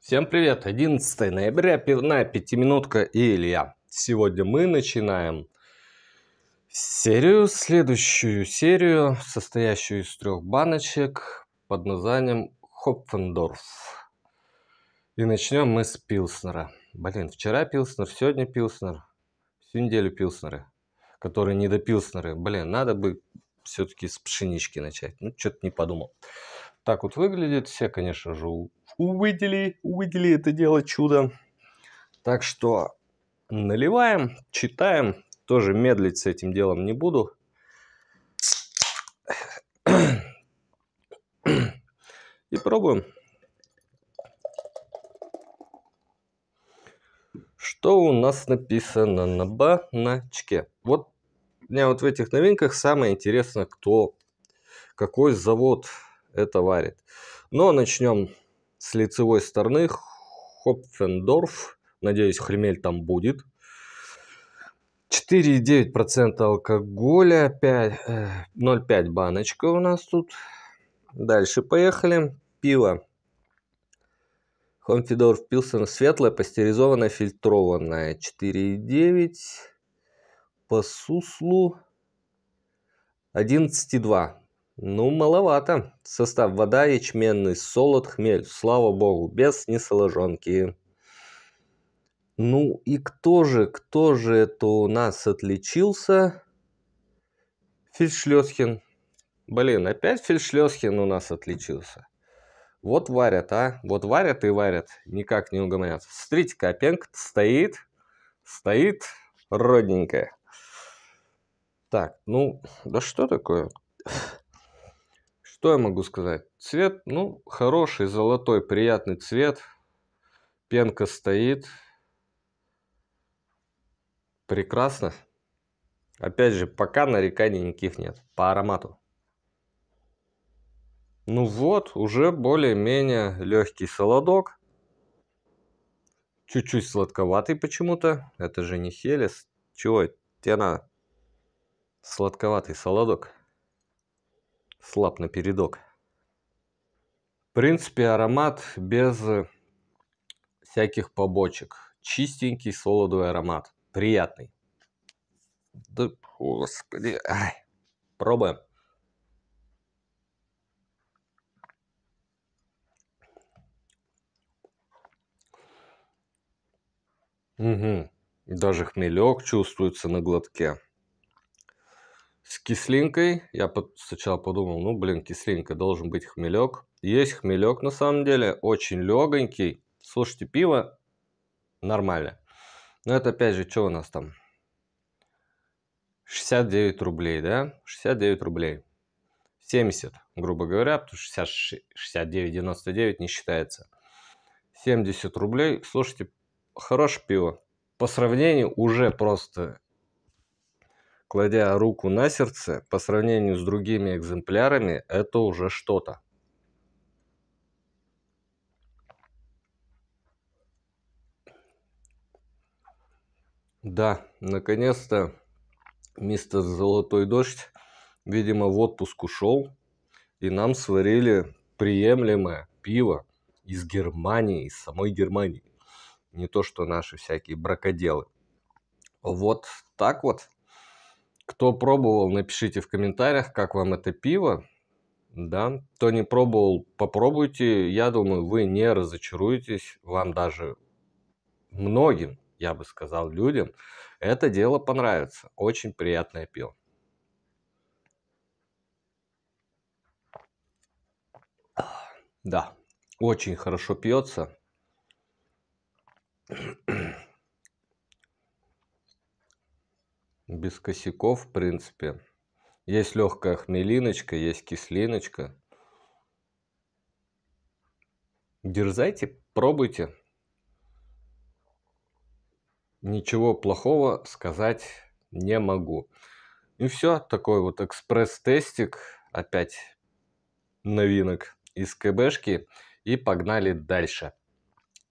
Всем привет! 11 ноября, пивная пятиминутка и Илья. Сегодня мы начинаем серию, следующую серию, состоящую из трех баночек под названием Хопфендорф. И начнем мы с Пилснера. Блин, вчера Пилснер, сегодня Пилснер, всю неделю Пилснеры, которые не до Пилснеры. Блин, надо бы все-таки с пшенички начать. Ну, что-то не подумал. Так вот выглядит. Все, конечно же, увидели, увидели это дело чудо. Так что наливаем, читаем. Тоже медлить с этим делом не буду. И пробуем. Что у нас написано на баночке? Вот у меня вот в этих новинках самое интересное, кто, какой завод это варит. Но начнем с лицевой стороны Хопфендорф. Надеюсь, Хремель там будет. 4,9% алкоголя, 0,5 э, баночка у нас тут. Дальше поехали. Пиво. Хомфидор Пилсен светлое, пастеризованное, фильтрованное. 4,9. По суслу 11,2. Ну, маловато. Состав вода, ячменный солод, хмель. Слава богу, без несоложенки. Ну и кто же, кто же это у нас отличился? Фельдшлёсхин. Блин, опять Фельдшлёсхин у нас отличился. Вот варят, а? Вот варят и варят. Никак не угомонятся. Смотрите, Копенко стоит. Стоит родненькая. Так, ну, да что такое? Что я могу сказать? Цвет, ну, хороший, золотой, приятный цвет. Пенка стоит. Прекрасно. Опять же, пока нареканий никаких нет по аромату. Ну вот, уже более-менее легкий солодок. Чуть-чуть сладковатый почему-то. Это же не хелес. Чего Тена Сладковатый солодок слаб на передок. В принципе, аромат без э, всяких побочек. Чистенький солодовый аромат. Приятный. Да, господи. Ай. Пробуем. Угу. Даже хмелек чувствуется на глотке с кислинкой. Я сначала подумал, ну, блин, кислинка, должен быть хмелек. Есть хмелек, на самом деле, очень легонький. Слушайте, пиво нормально. Но это, опять же, что у нас там? 69 рублей, да? 69 рублей. 70, грубо говоря, потому что 69,99 не считается. 70 рублей. Слушайте, хорошее пиво. По сравнению уже просто Кладя руку на сердце, по сравнению с другими экземплярами, это уже что-то. Да, наконец-то мистер Золотой Дождь, видимо, в отпуск ушел, и нам сварили приемлемое пиво из Германии, из самой Германии. Не то, что наши всякие бракоделы. Вот так вот. Кто пробовал, напишите в комментариях, как вам это пиво. Да, кто не пробовал, попробуйте. Я думаю, вы не разочаруетесь. Вам даже многим, я бы сказал, людям это дело понравится. Очень приятное пиво. Да, очень хорошо пьется. без косяков, в принципе. Есть легкая хмелиночка, есть кислиночка. Дерзайте, пробуйте. Ничего плохого сказать не могу. И все, такой вот экспресс-тестик. Опять новинок из КБшки. И погнали дальше.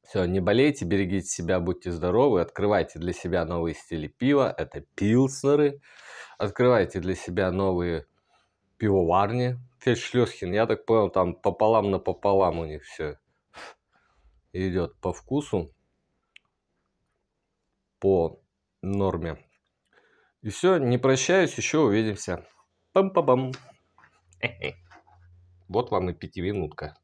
Все, не болейте, берегите себя, будьте здоровы, открывайте для себя новые стили пива, это пилснеры, открывайте для себя новые пивоварни. Федь Шлёхин, я так понял, там пополам на пополам у них все идет по вкусу, по норме. И все, не прощаюсь, еще увидимся. Пам-пам-пам. Вот вам и пятиминутка.